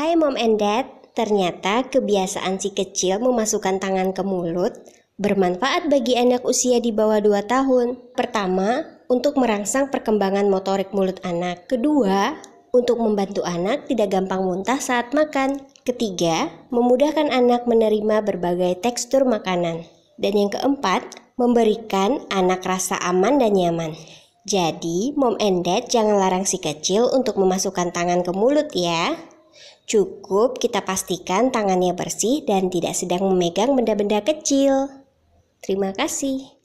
Hai mom and dad, ternyata kebiasaan si kecil memasukkan tangan ke mulut bermanfaat bagi anak usia di bawah 2 tahun. Pertama, untuk merangsang perkembangan motorik mulut anak. Kedua, untuk membantu anak tidak gampang muntah saat makan. Ketiga, memudahkan anak menerima berbagai tekstur makanan. Dan yang keempat, memberikan anak rasa aman dan nyaman. Jadi, mom and dad jangan larang si kecil untuk memasukkan tangan ke mulut ya. Cukup kita pastikan tangannya bersih dan tidak sedang memegang benda-benda kecil. Terima kasih.